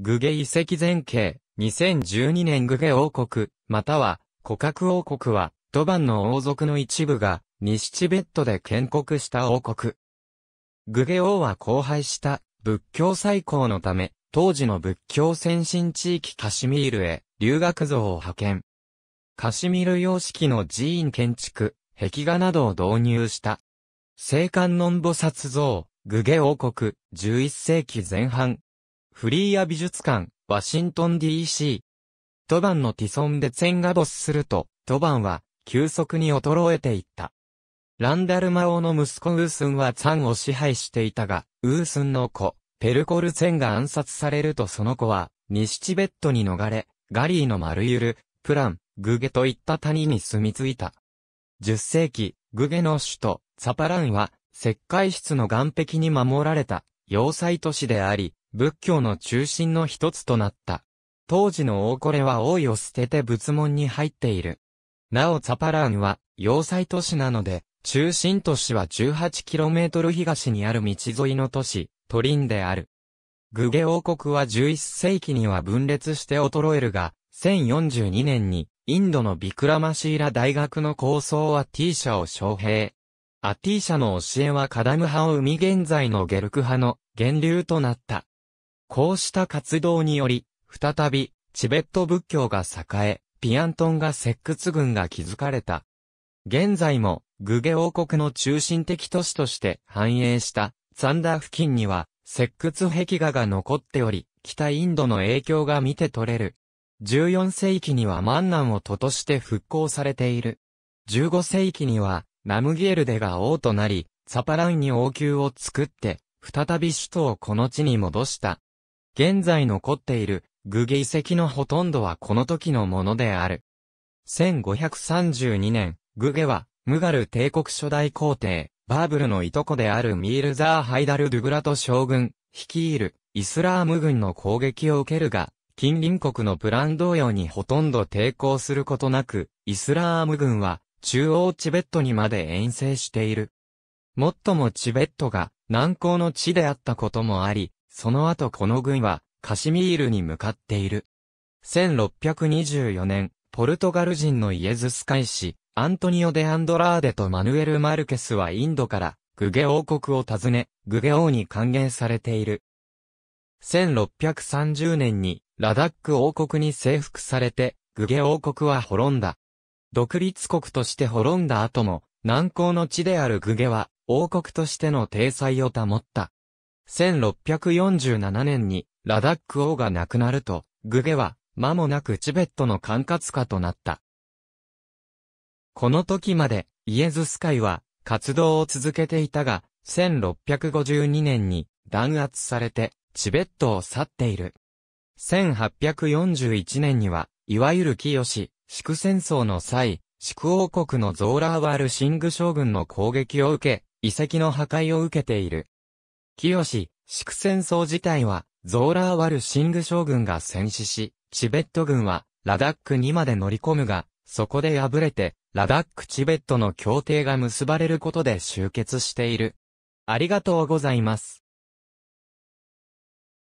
グゲ遺跡前景、2012年グゲ王国、または、古格王国は、ドバンの王族の一部が、西チベットで建国した王国。グゲ王は荒廃した仏教再興のため、当時の仏教先進地域カシミールへ留学像を派遣。カシミール様式の寺院建築、壁画などを導入した。聖観音菩薩像、グゲ王国、11世紀前半、フリーア美術館、ワシントン DC。トバンのティソンでツェンが没すると、トバンは、急速に衰えていった。ランダルマ王の息子ウースンはツァンを支配していたが、ウースンの子、ペルコルツェンが暗殺されるとその子は、西チベットに逃れ、ガリーのマルユル、プラン、グゲといった谷に住み着いた。10世紀、グゲの首都、サパランは、石灰質の岩壁に守られた、要塞都市であり、仏教の中心の一つとなった。当時の大これは王位を捨てて仏門に入っている。なおザパラーンは要塞都市なので、中心都市は 18km 東にある道沿いの都市、トリンである。グゲ王国は11世紀には分裂して衰えるが、1042年にインドのビクラマシーラ大学の構想はティーシャを招聘。アティーシャの教えはカダム派を生み現在のゲルク派の源流となった。こうした活動により、再び、チベット仏教が栄え、ピアントンが石窟群が築かれた。現在も、グゲ王国の中心的都市として繁栄したザンダー付近には石窟壁画が残っており、北インドの影響が見て取れる。14世紀には万南を都として復興されている。15世紀にはナムギエルデが王となり、サパランに王宮を作って、再び首都をこの地に戻した。現在残っているグゲ遺跡のほとんどはこの時のものである。1532年、グゲは、ムガル帝国初代皇帝、バーブルのいとこであるミールザー・ハイダル・ドゥグラト将軍、率いる、イスラーム軍の攻撃を受けるが、近隣国のプラン同様にほとんど抵抗することなく、イスラーム軍は、中央チベットにまで遠征している。もっともチベットが、難高の地であったこともあり、その後この軍は、カシミールに向かっている。1624年、ポルトガル人のイエズス会士、アントニオ・デ・アンドラーデとマヌエル・マルケスはインドから、グゲ王国を訪ね、グゲ王に還元されている。1630年に、ラダック王国に征服されて、グゲ王国は滅んだ。独立国として滅んだ後も、南高の地であるグゲは、王国としての体裁を保った。1647年にラダック王が亡くなると、グゲは、間もなくチベットの管轄下となった。この時まで、イエズス会は、活動を続けていたが、1652年に弾圧されて、チベットを去っている。1841年には、いわゆる清志、祝戦争の際、祝王国のゾーラーワールシング将軍の攻撃を受け、遺跡の破壊を受けている。清し、祝戦争自体は、ゾーラーワル・シング将軍が戦死し、チベット軍は、ラダックにまで乗り込むが、そこで敗れて、ラダック・チベットの協定が結ばれることで終結している。ありがとうございます。